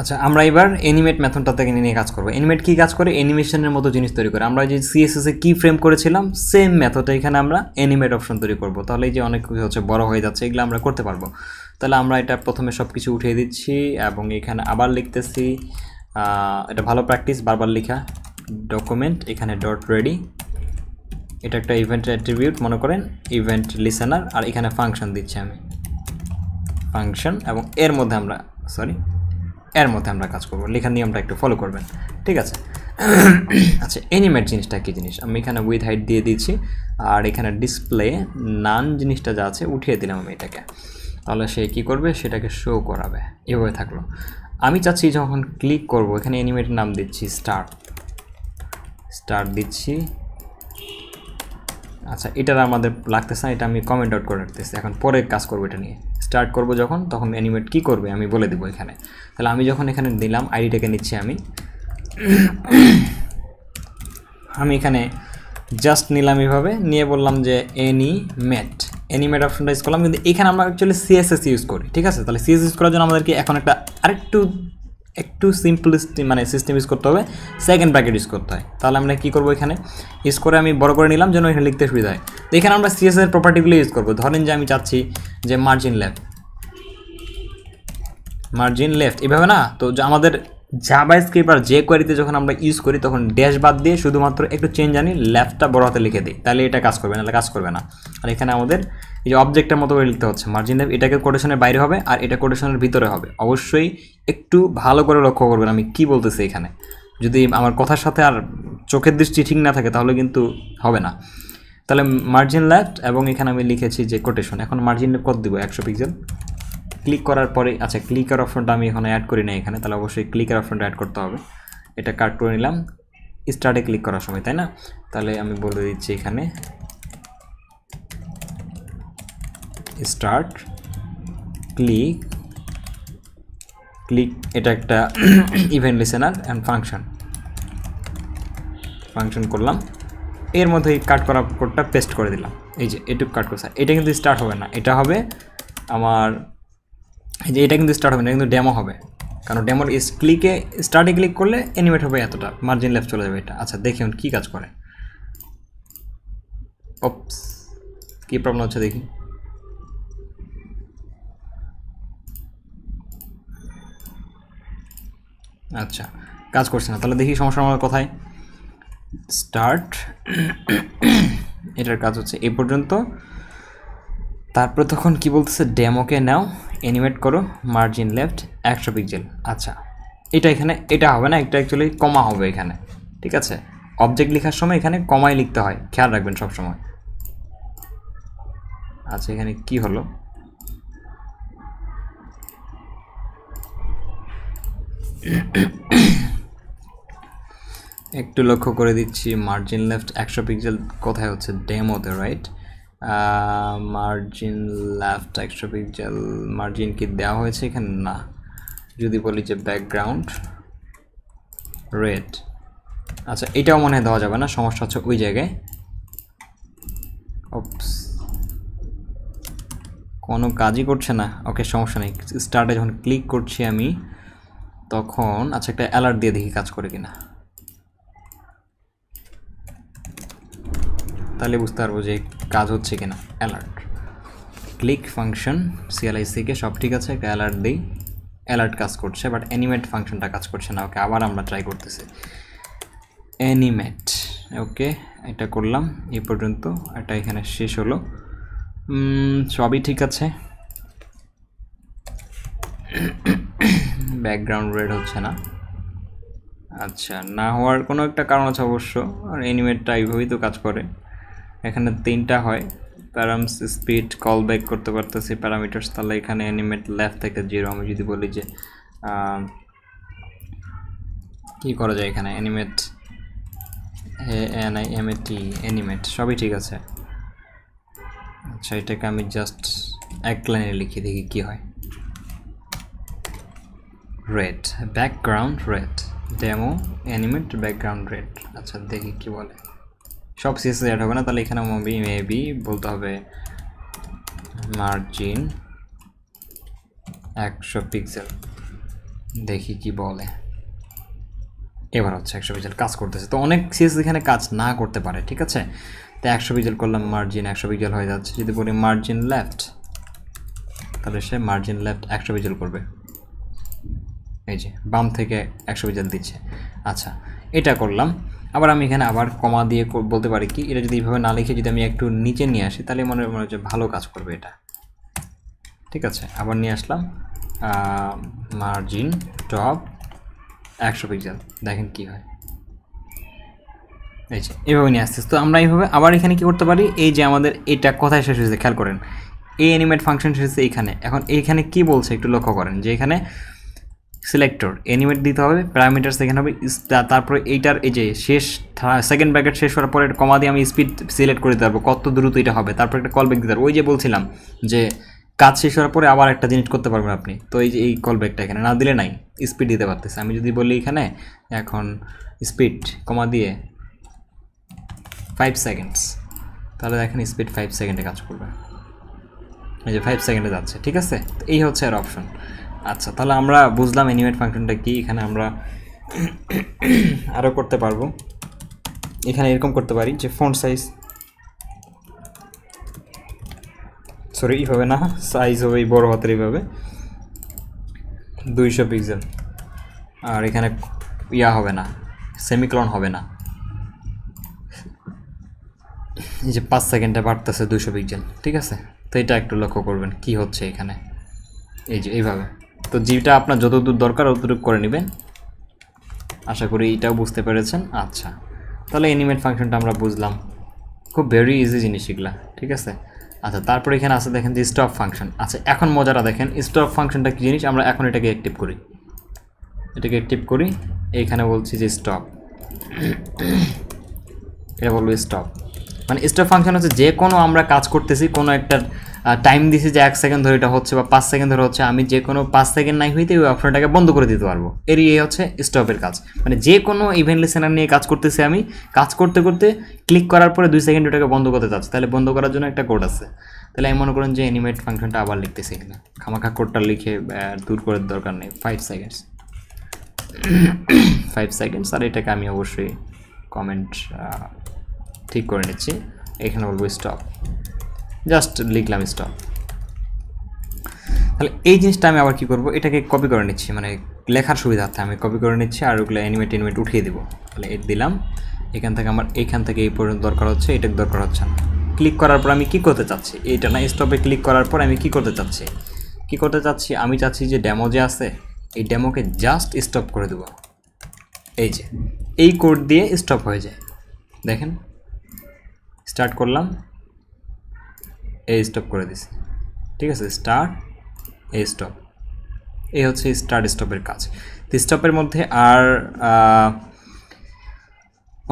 আচ্ছা আমরা এবার অ্যানিমেট মেথডটা থেকে নিয়ে কাজ করবো অ্যানিমেট কী কাজ করে অ্যানিমেশনের মতো জিনিস তৈরি করে আমরা যে সিএসএসে কি ফ্রেম করেছিলাম সেম মেথডটা এখানে আমরা অ্যানিমেট অপশন তৈরি করব তাহলে এই যে অনেক হচ্ছে বড় হয়ে যাচ্ছে এগুলো আমরা করতে পারবো তাহলে আমরা এটা প্রথমে সব কিছু উঠিয়ে দিচ্ছি এবং এখানে আবার লিখতেছি এটা ভালো প্র্যাকটিস বারবার লেখা ডকুমেন্ট এখানে ডট রেডি এটা একটা ইভেন্ট অ্যাট্রিবিউট মনে করেন ইভেন্ট লিসেনার আর এখানে ফাংশন দিচ্ছি আমি ফাংশন এবং এর মধ্যে আমরা সরি এর মধ্যে আমরা কাজ করব লেখার নিয়মটা একটু ফলো করবেন ঠিক আছে আচ্ছা অ্যানিমেট জিনিসটা কী জিনিস আমি এখানে উইথ হাইট দিয়ে দিয়েছি আর এখানে ডিসপ্লে নান জিনিসটা যা আছে উঠিয়ে দিলাম আমি এটাকে তাহলে সে কি করবে সেটাকে শো করাবে এভাবে থাকলো আমি চাচ্ছি যখন ক্লিক করব এখানে অ্যানিমেটের নাম দিচ্ছি স্টার্ট স্টার্ট দিচ্ছি আচ্ছা এটার আমাদের লাগতেছে না এটা আমি কমেন্ট আউট করে রাখতেছি এখন পরে কাজ করবো এটা নিয়ে স্টার্ট করব যখন তখন অ্যানিমেট কি করবে আমি বলে দেবো এখানে তাহলে আমি যখন এখানে দিলাম আইডিটাকে নিচ্ছি আমি আমি এখানে জাস্ট নিলাম এভাবে নিয়ে বললাম যে অ্যানিমেট অ্যানিমেট অপশনটা ইউজ করলাম কিন্তু এখানে আমরা অ্যাকচুয়ালি সিএসএস ইউজ করি ঠিক আছে তাহলে সিএসএস ইউজ করার জন্য আমাদেরকে এখন একটা আরেকটু একটু সিম্পল মানে সিস্টেম ইউজ করতে হবে সেকেন্ড ব্র্যাকেট ইউজ করতে হয় তাহলে আমরা কী করবো এখানে ইউজ করে আমি বড় করে নিলাম যেন এখানে লিখতে সুবিধা হয় তো এখানে আমরা সিএসএর প্রপার্টিগুলো ইউজ করবো ধরেন যে আমি চাচ্ছি যে মার্জিন লেফট মার্জিন লেফট এভাবে না তো আমাদের জাবা স্ক্রিপ্ট আর যে কোয়ারিতে যখন আমরা ইউজ করি তখন ড্যাশ বাদ দিয়ে শুধুমাত্র একটু চেঞ্জ আনি লেফটটা বড় হাতে লিখে দিই তাহলে এটা কাজ করবে না কাজ করবে না আর এখানে আমাদের এই যে অবজেক্টের মতো করে লিখতে হচ্ছে মার্জিন দেব এটাকে কোটেশনের বাইরে হবে আর এটা কোটেশনের ভিতরে হবে অবশ্যই একটু ভালো করে লক্ষ্য করবেন আমি কি বলতেছি এখানে যদি আমার কথার সাথে আর চোখের দৃষ্টি ঠিক না থাকে তাহলে কিন্তু হবে না তাহলে মার্জিন লেফট এবং এখানে আমি লিখেছি যে কোটেশন এখন মার্জিন কত দিব একশো পিক্সেল ক্লিক করার পরে আচ্ছা ক্লিকার অপশনটা আমি এখন অ্যাড করি না এখানে তাহলে অবশ্যই ক্লিকার অপশনটা অ্যাড করতে হবে এটা কাট করে নিলাম স্টার্টে ক্লিক করার সময় তাই না তাহলে আমি বলে দিচ্ছি এখানে স্টার্ট ক্লিক ক্লিক এটা একটা event listener and function function করলাম এর মধ্যে কাট করা কোডটা পেস্ট করে দিলাম এই যে এটুকু কাট করছে এটা কিন্তু স্টার্ট হবে না এটা হবে আমার এই যে এটা কিন্তু স্টার্ট হবে না কিন্তু ডেমো হবে কারণ ডেমোর ক্লিকে স্টার্টে ক্লিক করলে অ্যানিমেট হবে এতটা মার্জিন লেফ চলে যাবে এটা আচ্ছা দেখি কী কাজ করে অপস কী প্রবলেম হচ্ছে দেখি আচ্ছা কাজ করছে না তাহলে দেখি সমস্যা আমার কোথায় স্টার্ট এটার কাজ হচ্ছে এই পর্যন্ত তারপর তখন কী বলতেছে ডেমোকে নাও অ্যানিমেট করো মার্জিন লেফট একশো পিকজেল আচ্ছা এটা এখানে এটা হবে না এটা অ্যাকচুয়ালি কমা হবে এখানে ঠিক আছে অবজেক্ট লেখার সময় এখানে কমাই লিখতে হয় খেয়াল রাখবেন সব সময় আচ্ছা এখানে কি হলো একটু লক্ষ্য করে দিচ্ছি মার্জিন লেফট একশো পিক্সেল কোথায় হচ্ছে ডেমোতে রাইট মার্জিন লেফট একশো পিক্সেল মার্জিন কি দেওয়া হয়েছে এখানে না যদি বলি যে ব্যাকগ্রাউন্ড রেড আচ্ছা এটাও মনে হয় দেওয়া যাবে না সমস্যা হচ্ছে ওই জায়গায় অপস কোনো কাজই করছে না ওকে সমস্যা নেই স্টার্টে যখন ক্লিক করছি আমি তখন আচ্ছা একটা অ্যালার্ট দিয়ে দেখি কাজ করে কিনা তাহলে বুঝতে পারবো যে কাজ হচ্ছে কিনা অ্যালার্ট ক্লিক ফাংশন সিএলআইসিকে সব ঠিক আছে একটা অ্যালার্ট দিই অ্যালার্ট কাজ করছে বাট অ্যানিমেট ফাংশনটা কাজ করছে না ওকে আবার আমরা ট্রাই করতেছি অ্যানিমেট ওকে এটা করলাম এ পর্যন্ত এটা এখানে শেষ হলো সবই ঠিক আছে ব্যাকগ্রাউন্ড রেড হচ্ছে না আচ্ছা না হওয়ার কোনো একটা কারণ আছে অবশ্য আর এনিমেটটা এইভাবেই তো কাজ করে এখানে তিনটা হয় প্যারামস স্পিড কল ব্যাক করতে পারতেছি প্যারামিটার্স তাহলে এখানে অ্যানিমেট লেফ থেকে জিরো আমি যদি বলি যে কী করা যায় এখানে animate A N I M A T animate সবই ঠিক আছে আচ্ছা এটাকে আমি জাস্ট এক লাইনে লিখি দেখি কী হয় red background red demo animate background red আচ্ছা দেখি কি বলে সব সিএসএস অ্যাড হবে না তাহলে এখানে মবি মেবি বলতে হবে মার্জিন একশো পিক্সেল দেখি কি বলে এবার হচ্ছে একশো পিক্সেল কাজ করতেছে তো অনেক সিএস এখানে কাজ না করতে পারে ঠিক আছে তো একশো পিক্সেল করলাম মার্জিন একশো পিক্সেল হয়ে যাচ্ছে যদি বলি মার্জিন লেফট তাহলে সে মার্জিন লেফট একশো পিক্সেল করবে এই যে বাম থেকে একশো পিক্সেল দিচ্ছে আচ্ছা এটা করলাম আবার আমি এখানে আবার কমা দিয়ে বলতে পারি কি এটা যদি এইভাবে না লিখে যদি আমি একটু নিচে নিয়ে আসি তাহলে মনে মনে হচ্ছে ভালো কাজ করবে এটা ঠিক আছে আবার নিয়ে আসলাম মার্জিন টপ একশো পিক্সেল দেখেন কি হয় এই যে এভাবে নিয়ে আসতেছি তো আমরা এইভাবে আবার এখানে কি করতে পারি এই যে আমাদের এটা কোথায় শেষ হয়েছে খেয়াল করেন এই অ্যানিমেট ফাংশন শেষ হয়েছে এইখানে এখন এইখানে কি বলছে একটু লক্ষ্য করেন যে এখানে সিলেক্টর এনিমেট দিতে হবে প্যারামিটার সেখানে হবে তারপরে এইটার এই যে শেষ সেকেন্ড ব্র্যাকেট শেষ হওয়ার পরে কমা দিয়ে আমি স্পিড সিলেক্ট করে দিতে পারবো কত দ্রুত এটা হবে তারপর একটা কল ব্যাক দিতে পারবো ওই যে বলছিলাম যে কাজ শেষ হওয়ার পরে আবার একটা জিনিস করতে পারবেন আপনি তো এই যে এই কল ব্যাকটা এখানে না দিলে নাই স্পিড দিতে পারতেছে আমি যদি বলি এখানে এখন স্পিড কমা দিয়ে ফাইভ সেকেন্ডস তাহলে দেখেন স্পিড ফাইভ সেকেন্ডে কাজ করবে এই যে ফাইভ সেকেন্ডে যাচ্ছে ঠিক আছে এই হচ্ছে আর অপশন আচ্ছা তাহলে আমরা বুঝলাম অ্যানিমেট ফাংশনটা কি এখানে আমরা আরও করতে পারবো এখানে এরকম করতে পারি যে ফোন সাইজ সরি এইভাবে না সাইজ হবে বড় হাতের এইভাবে দুইশো পিক্সেল আর এখানে ইয়া হবে না সেমিক্লন হবে না এই যে পাঁচ সেকেন্ডে বাড়তেছে দুশো পিক্সেল ঠিক আছে তো এটা একটু লক্ষ্য করবেন কি হচ্ছে এখানে এই যে এইভাবে তো জিটা আপনার যতদূর দরকার অতটুকু করে নেবেন আশা করি এটাও বুঝতে পেরেছেন আচ্ছা তাহলে এনিমেট ফাংশনটা আমরা বুঝলাম খুব ভেরি ইজি জিনিস এগুলা ঠিক আছে আচ্ছা তারপরে এখানে আছে দেখেন যে স্টপ ফাংশন আচ্ছা এখন মজাটা দেখেন স্টপ ফাংশনটা কী জিনিস আমরা এখন এটাকে অ্যাক্টিভ করি এটাকে অ্যাক্টিভ করি এইখানে বলছি যে স্টপ এটা বলবো স্টপ মানে স্টপ ফাংশন হচ্ছে যে কোনো আমরা কাজ করতেছি কোনো একটা টাইম দিছি যে এক সেকেন্ড ধরে এটা হচ্ছে বা পাঁচ সেকেন্ড ধরে হচ্ছে আমি যে কোনো পাঁচ সেকেন্ড নাই হইতে ওই অপশনটাকে বন্ধ করে দিতে পারবো এরই এই হচ্ছে স্টপের কাজ মানে যে কোনো ইভেন্ট লিসেনার নিয়ে কাজ করতেছি আমি কাজ করতে করতে ক্লিক করার পরে দুই সেকেন্ড ওটাকে বন্ধ করতে চাচ্ছি তাহলে বন্ধ করার জন্য একটা কোড আছে তাহলে আমি মনে করেন যে অ্যানিমেট ফাংশনটা আবার লিখতেছি না খামাখা কোডটা লিখে দূর করার দরকার নেই ফাইভ সেকেন্ডস ফাইভ সেকেন্ডস আর এটাকে আমি অবশ্যই কমেন্ট ঠিক করে নিচ্ছি এখানে বলবো স্টপ জাস্ট লিখলাম স্টপ তাহলে এই জিনিসটা আমি আবার কি করব এটাকে কপি করে নিচ্ছি মানে লেখার সুবিধার্থে আমি কপি করে নিচ্ছি আর ওগুলো অ্যানিমেট অ্যানিমেট উঠিয়ে দেবো তাহলে এর দিলাম এখান থেকে আমার এইখান থেকে এই পর্যন্ত দরকার হচ্ছে এটা দরকার হচ্ছে না ক্লিক করার পর আমি কি করতে চাচ্ছি এইটা না স্টপে ক্লিক করার পর আমি কি করতে চাচ্ছি কি করতে চাচ্ছি আমি চাচ্ছি যে ডেমো যে আছে এই ডেমোকে জাস্ট স্টপ করে দেবো এই যে এই কোড দিয়ে স্টপ হয়ে যায় দেখেন স্টার্ট করলাম এ স্টপ করে দিছি ঠিক আছে স্টার এ স্টপ এই হচ্ছে স্টার্ট স্টপের কাজ স্টপের মধ্যে আর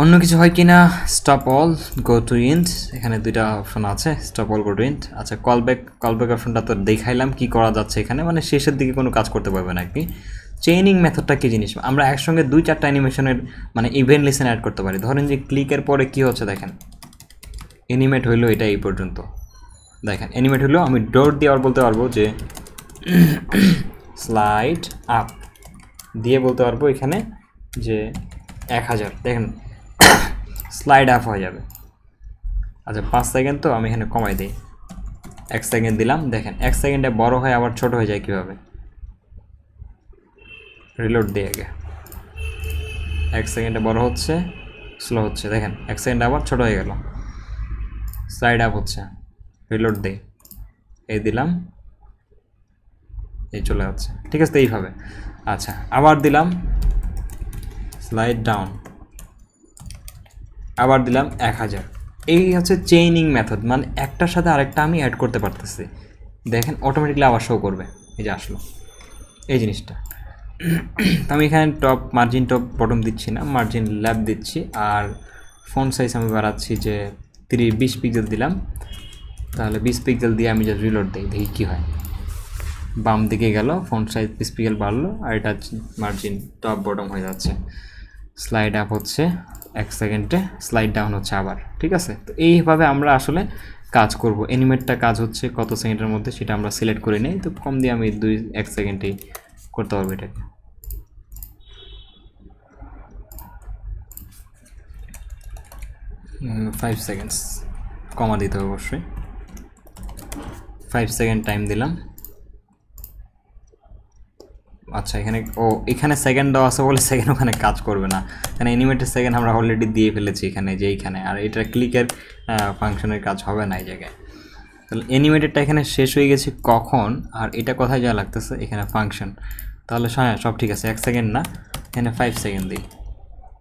অন্য কিছু হয় কি না stop all go to end এখানে দুইটা অপশন আছে stop all go to end আচ্ছা কল ব্যাক কল ব্যাক অপশনটা তো দেখাইলাম কী করা যাচ্ছে এখানে মানে শেষের দিকে কোনো কাজ করতে পারবে না কি চেইনিং মেথডটা কী জিনিস আমরা একসঙ্গে দুই চারটা অ্যানিমেশনের মানে ইভেন্ট লিসেন অ্যাড করতে পারি ধরেন যে ক্লিকের পরে কি হচ্ছে দেখেন এনিমেট হইলো এটা এই পর্যন্ত দেখেন অ্যানিমেট হলো আমি ডট দিয়ে আর বলতে পারবো যে স্লাইড আপ দিয়ে বলতে পারবো এখানে যে এক হাজার দেখেন স্লাইড আপ হয়ে যাবে আচ্ছা পাঁচ সেকেন্ড তো আমি এখানে কমাই দিই এক সেকেন্ড দিলাম দেখেন এক সেকেন্ডে বড় হয় আবার ছোট হয়ে যায় কীভাবে রিলোড দিয়ে আগে এক সেকেন্ডে বড় হচ্ছে স্লো হচ্ছে দেখেন এক সেকেন্ডে আবার ছোট হয়ে গেল স্লাইড আপ হচ্ছে রিলোড দেই এই দিলাম এই চলে যাচ্ছে ঠিক আছে এইভাবে আচ্ছা আবার দিলাম স্লাইড ডাউন আবার দিলাম এক হাজার এই হচ্ছে চেইনিং মেথড মানে একটার সাথে আরেকটা আমি অ্যাড করতে পারতেছি দেখেন অটোমেটিকলি আবার শো করবে এই যে আসলো এই জিনিসটা তো আমি এখানে টপ মার্জিন টপ বটম দিচ্ছি না মার্জিন ল্যাব দিচ্ছি আর ফোন সাইজ আমি বাড়াচ্ছি যে তিরিশ বিশ পিক্সেল দিলাম তাহলে বিশ পিক্সেল দিয়ে আমি জাস্ট রিলোড দিই দেখি কী হয় বাম দিকে গেল ফোন সাইজ বিশ পিক্সেল বাড়লো আর এটা মার্জিন টপ বটম হয়ে যাচ্ছে স্লাইড আপ হচ্ছে এক সেকেন্ডে স্লাইড ডাউন হচ্ছে আবার ঠিক আছে তো এইভাবে আমরা আসলে কাজ করব অ্যানিমেটটা কাজ হচ্ছে কত সেকেন্ডের মধ্যে সেটা আমরা সিলেক্ট করে নিই তো কম দিয়ে আমি দুই এক সেকেন্ডেই করতে পারবো এটাকে ফাইভ সেকেন্ডস কমা দিতে হবে অবশ্যই ফাইভ সেকেন্ড টাইম দিলাম আচ্ছা এখানে ও এখানে সেকেন্ড দেওয়া আছে বলে সেকেন্ড ওখানে কাজ করবে না এখানে অ্যানিমেটেড সেকেন্ড আমরা অলরেডি দিয়ে ফেলেছি এখানে যে এইখানে আর এটা ক্লিকের ফাংশনের কাজ হবে না এই জায়গায় তাহলে অ্যানিমেটেডটা এখানে শেষ হয়ে গেছে কখন আর এটা কোথায় যা লাগতেছে এখানে ফাংশন তাহলে হ্যাঁ সব ঠিক আছে এক সেকেন্ড না এখানে ফাইভ সেকেন্ড দিই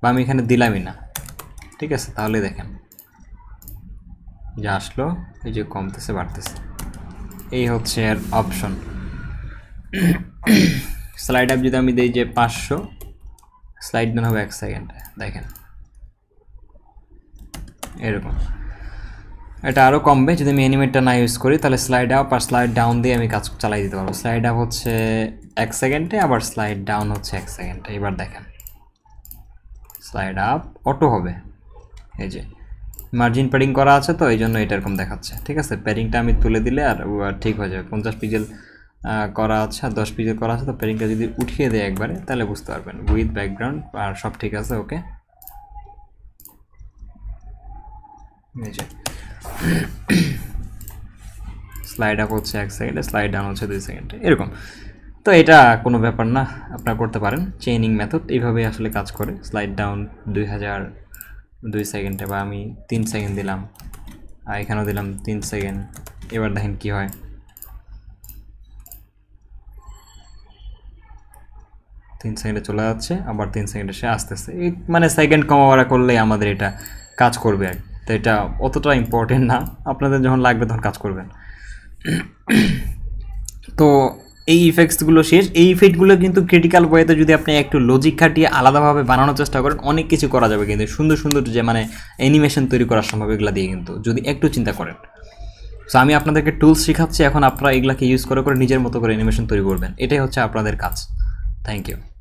বা আমি এখানে দিলামই না ঠিক আছে তাহলে দেখেন যা আসলো এই যে কমতেছে বাড়তেছে এই হচ্ছে এর অপশন স্লাইড আপ যদি আমি দিই যে পাঁচশো স্লাইড ডান হবে এক সেকেন্ডে দেখেন এরকম এটা আরও কমবে যদি আমি অ্যানিমেটটা না ইউজ করি তাহলে স্লাইড আপ আর স্লাইড ডাউন দিয়ে আমি কাজ চালাই দিতে পারবো স্লাইড আপ হচ্ছে এক সেকেন্ডে আবার স্লাইড ডাউন হচ্ছে এক সেকেন্ডে এবার দেখেন স্লাইড আপ অটো হবে এই যে মার্জিন প্যাডিং করা আছে তো এই জন্য এটা এরকম দেখাচ্ছে ঠিক আছে প্যাডিংটা আমি তুলে দিলে আর ঠিক হয়ে যাবে পঞ্চাশ পিজেল করা আছে আর দশ পিজেল করা আছে তো প্যাডিংটা যদি উঠিয়ে দেয় একবারে তাহলে বুঝতে পারবেন উইথ ব্যাকগ্রাউন্ড আর সব ঠিক আছে ওকে স্লাইড আপ হচ্ছে এক সেকেন্ডে স্লাইড ডাউন হচ্ছে দুই সেকেন্ডে এরকম তো এটা কোনো ব্যাপার না আপনারা করতে পারেন চেইনিং মেথড এইভাবেই আসলে কাজ করে স্লাইড ডাউন দুই হাজার দুই সেকেন্ডে বা আমি তিন সেকেন্ড দিলাম আর এখানেও দিলাম তিন সেকেন্ড এবার দেখেন কি হয় তিন সেকেন্ডে চলে যাচ্ছে আবার তিন সেকেন্ডে সে আস্তে আস্তে এই মানে সেকেন্ড কমাবাড়া করলেই আমাদের এটা কাজ করবে আর তো এটা অতটা ইম্পর্টেন্ট না আপনাদের যখন লাগবে তখন কাজ করবেন তো এই ইফেক্টসগুলো শেষ এই ইফেক্টগুলো কিন্তু ক্রিটিক্যাল ওয়েতে যদি আপনি একটু লজিক খাটিয়ে আলাদাভাবে বানানোর চেষ্টা করেন অনেক কিছু করা যাবে কিন্তু সুন্দর সুন্দর যে মানে অ্যানিমেশন তৈরি করা সম্ভব এগুলো দিয়ে কিন্তু যদি একটু চিন্তা করেন সো আমি আপনাদেরকে টুলস শেখাচ্ছি এখন আপনারা এগুলাকে ইউজ করে করে নিজের মতো করে অ্যানিমেশন তৈরি করবেন এটাই হচ্ছে আপনাদের কাজ থ্যাংক ইউ